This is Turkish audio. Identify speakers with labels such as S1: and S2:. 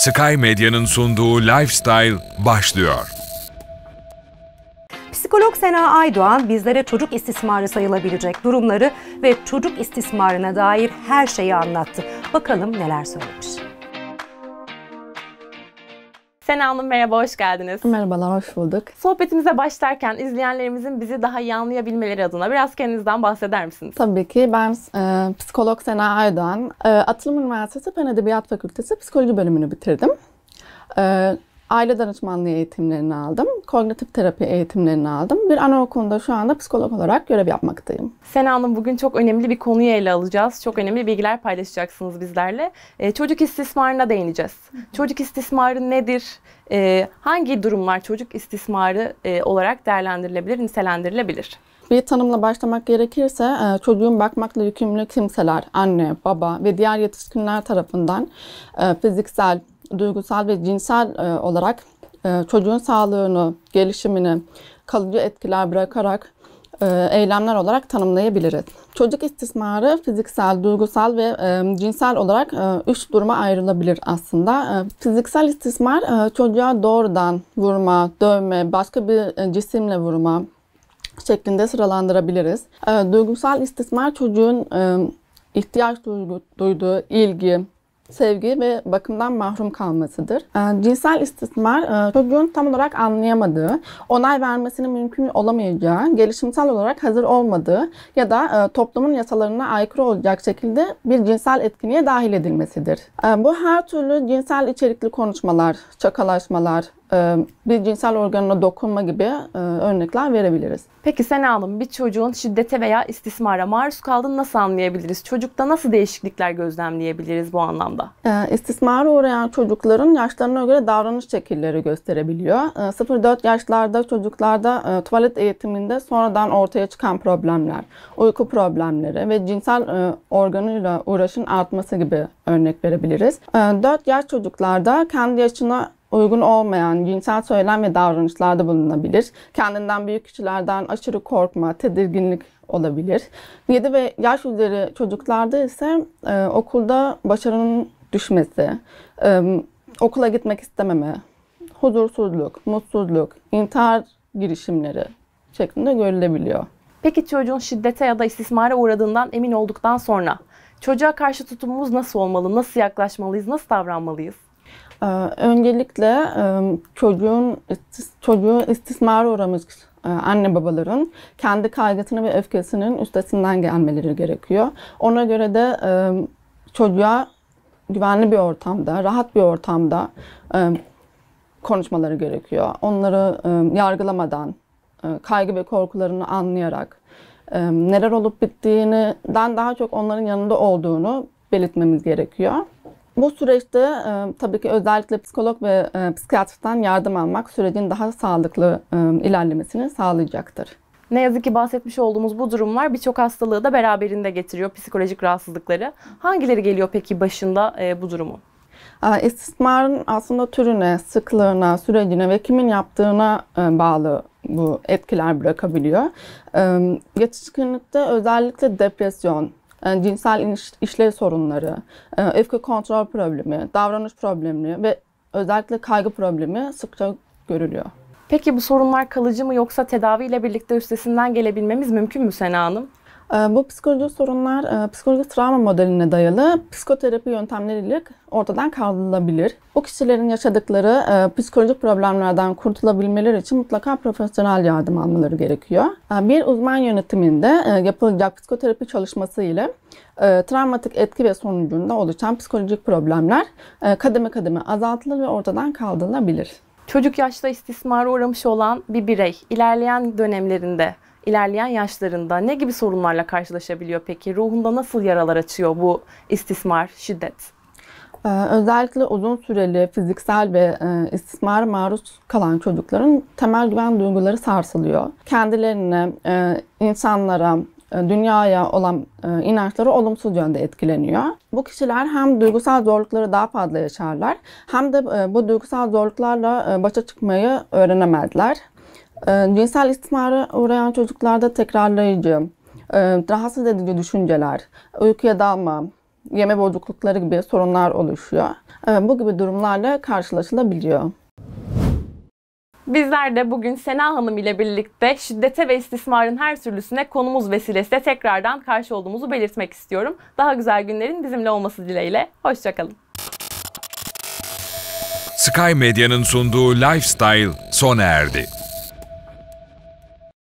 S1: Sky Medya'nın sunduğu Lifestyle başlıyor. Psikolog Sena Aydoğan bizlere çocuk istismarı sayılabilecek durumları ve çocuk istismarına dair her şeyi anlattı. Bakalım neler söylemiş. Sena Hanım merhaba, hoş geldiniz. Merhabalar, hoş bulduk. Sohbetimize başlarken izleyenlerimizin bizi daha iyi anlayabilmeleri adına biraz kendinizden bahseder misiniz?
S2: Tabii ki. Ben e, psikolog Sena Aydoğan. E, Atılım Üniversitesi Fen Edebiyat Fakültesi Psikoloji bölümünü bitirdim. E, aile danışmanlığı eğitimlerini aldım. Kognitif terapi eğitimlerini aldım. Bir anaokulunda şu anda psikolog olarak görev yapmaktayım.
S1: Sena Hanım bugün çok önemli bir konuyu ele alacağız. Çok önemli bilgiler paylaşacaksınız bizlerle. Ee, çocuk istismarına değineceğiz. çocuk istismarı nedir? Ee, hangi durumlar çocuk istismarı e, olarak değerlendirilebilir, nitelendirilebilir?
S2: Bir tanımla başlamak gerekirse e, çocuğun bakmakla yükümlü kimseler, anne, baba ve diğer yetişkinler tarafından e, fiziksel, duygusal ve cinsel e, olarak e, çocuğun sağlığını, gelişimini kalıcı etkiler bırakarak e, eylemler olarak tanımlayabiliriz. Çocuk istismarı fiziksel, duygusal ve cinsel olarak üç duruma ayrılabilir aslında. fiziksel istismar çocuğa doğrudan vurma, dövme, başka bir cisimle vurma şeklinde sıralandırabiliriz. duygusal istismar çocuğun ihtiyaç duyduğu ilgi, sevgi ve bakımdan mahrum kalmasıdır. Ee, cinsel istismar e, çocuğun tam olarak anlayamadığı, onay vermesinin mümkün olamayacağı, gelişimsel olarak hazır olmadığı ya da e, toplumun yasalarına aykırı olacak şekilde bir cinsel etkinliğe dahil edilmesidir. Ee, bu her türlü cinsel içerikli konuşmalar, çakalaşmalar, e, bir cinsel organına dokunma gibi örnekler verebiliriz. Peki sen Hanım bir çocuğun
S1: şiddete veya istismara maruz kaldığını nasıl anlayabiliriz? Çocukta nasıl değişiklikler gözlemleyebiliriz bu anlamda? durumda?
S2: Ee, istismara uğrayan çocukların yaşlarına göre davranış şekilleri gösterebiliyor. 0-4 ee, yaşlarda çocuklarda e, tuvalet eğitiminde sonradan ortaya çıkan problemler, uyku problemleri ve cinsel e, organıyla uğraşın artması gibi örnek verebiliriz. 4 ee, yaş çocuklarda kendi yaşına uygun olmayan cinsel söylem ve davranışlarda bulunabilir. Kendinden büyük kişilerden aşırı korkma, tedirginlik olabilir. 7 ve yaş üzeri çocuklarda ise e, okulda başarının düşmesi, e, okula gitmek istememe, huzursuzluk, mutsuzluk, intihar girişimleri şeklinde görülebiliyor. Peki çocuğun
S1: şiddete ya da istismara uğradığından emin olduktan sonra çocuğa karşı tutumumuz nasıl olmalı,
S2: nasıl yaklaşmalıyız, nasıl davranmalıyız? Ee, öncelikle ıı, çocuğun çocuğun istismar uğramış ıı, anne babaların kendi kaygısını ve öfkesinin üstesinden gelmeleri gerekiyor. Ona göre de ıı, çocuğa güvenli bir ortamda, rahat bir ortamda konuşmaları gerekiyor. Onları yargılamadan, kaygı ve korkularını anlayarak, neler olup bittiğinden daha çok onların yanında olduğunu belirtmemiz gerekiyor. Bu süreçte e, tabii ki özellikle psikolog ve e, psikiyatristen yardım almak sürecin daha sağlıklı e, ilerlemesini sağlayacaktır. Ne yazık ki bahsetmiş olduğumuz bu
S1: durumlar birçok hastalığı da beraberinde getiriyor psikolojik rahatsızlıkları. Hangileri geliyor peki başında e, bu durumun?
S2: E, istismarın aslında türüne, sıklığına, sürecine ve kimin yaptığına e, bağlı bu etkiler bırakabiliyor. E, yetişkinlikte özellikle depresyon, e, cinsel işlev sorunları, e, öfke kontrol problemi, davranış problemi ve özellikle kaygı problemi sıkça görülüyor.
S1: Peki bu sorunlar kalıcı mı yoksa tedaviyle birlikte üstesinden gelebilmemiz mümkün mü Sena
S2: Hanım? Ee, bu psikolojik sorunlar e, psikolojik travma modeline dayalı psikoterapi yöntemleriyle ortadan kaldırılabilir. Bu kişilerin yaşadıkları e, psikolojik problemlerden kurtulabilmeleri için mutlaka profesyonel yardım almaları gerekiyor. E, bir uzman yönetiminde yapılacak psikoterapi çalışması ile travmatik etki ve sonucunda oluşan psikolojik problemler kademe kademe azaltılır ve ortadan kaldırılabilir.
S1: Çocuk yaşta istismara uğramış olan bir birey ilerleyen dönemlerinde ilerleyen yaşlarında ne gibi sorunlarla karşılaşabiliyor peki? Ruhunda nasıl yaralar açıyor bu istismar, şiddet?
S2: Ee, özellikle uzun süreli fiziksel ve e, istismara maruz kalan çocukların temel güven duyguları sarsılıyor. Kendilerine, e, insanlara, e, dünyaya olan inançları olumsuz yönde etkileniyor. Bu kişiler hem duygusal zorlukları daha fazla yaşarlar hem de bu duygusal zorluklarla başa çıkmayı öğrenemezler. Ee, cinsel istismara uğrayan çocuklarda tekrarlayıcı, e, rahatsız edici düşünceler, uykuya dalma, yeme bozuklukları gibi sorunlar oluşuyor. Ee, bu gibi durumlarla karşılaşılabiliyor.
S1: Bizler de bugün Sena Hanım ile birlikte şiddete ve istismarın her türlüsüne konumuz vesilesiyle tekrardan karşı olduğumuzu belirtmek istiyorum. Daha güzel günlerin bizimle olması dileğiyle. Hoşçakalın. Sky Medya'nın sunduğu Lifestyle sona erdi.